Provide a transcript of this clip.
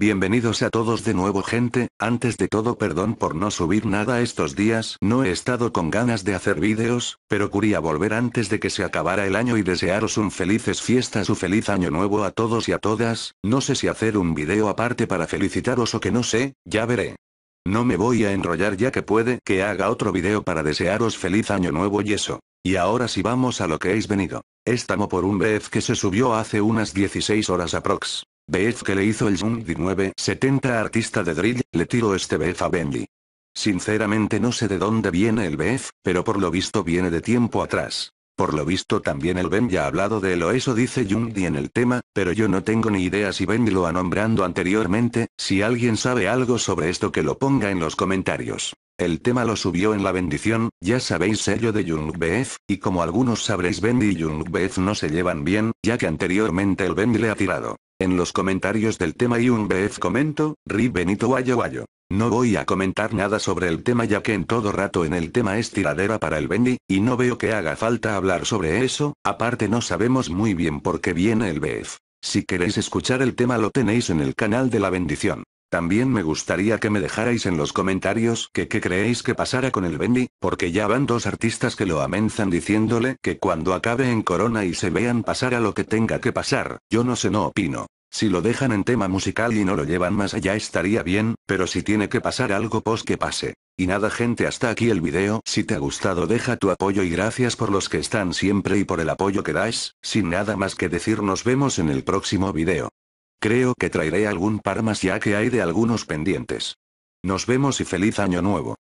Bienvenidos a todos de nuevo gente, antes de todo perdón por no subir nada estos días, no he estado con ganas de hacer vídeos, pero quería volver antes de que se acabara el año y desearos un felices fiestas o feliz año nuevo a todos y a todas, no sé si hacer un vídeo aparte para felicitaros o que no sé, ya veré. No me voy a enrollar ya que puede que haga otro video para desearos feliz año nuevo y eso. Y ahora sí vamos a lo que habéis venido. Estamos por un vez que se subió hace unas 16 horas aprox. BF que le hizo el Zoom 970 artista de drill, le tiro este BF a Bendy. Sinceramente no sé de dónde viene el BF, pero por lo visto viene de tiempo atrás. Por lo visto también el Ben ya ha hablado de lo eso dice Jungdi en el tema, pero yo no tengo ni idea si Bendy lo ha nombrando anteriormente, si alguien sabe algo sobre esto que lo ponga en los comentarios. El tema lo subió en la bendición, ya sabéis sello de Jung BF, y como algunos sabréis Bendy y Jung BF no se llevan bien, ya que anteriormente el Bendy le ha tirado. En los comentarios del tema y un BF comento, Ri Benito Guayo No voy a comentar nada sobre el tema ya que en todo rato en el tema es tiradera para el Bendy, y no veo que haga falta hablar sobre eso, aparte no sabemos muy bien por qué viene el BF. Si queréis escuchar el tema lo tenéis en el canal de la bendición. También me gustaría que me dejarais en los comentarios que qué creéis que pasará con el Bendy, porque ya van dos artistas que lo amenzan diciéndole que cuando acabe en Corona y se vean pasar a lo que tenga que pasar, yo no sé no opino. Si lo dejan en tema musical y no lo llevan más allá estaría bien, pero si tiene que pasar algo pos pues que pase. Y nada gente hasta aquí el video, si te ha gustado deja tu apoyo y gracias por los que están siempre y por el apoyo que dais, sin nada más que decir nos vemos en el próximo video. Creo que traeré algún par más ya que hay de algunos pendientes. Nos vemos y feliz año nuevo.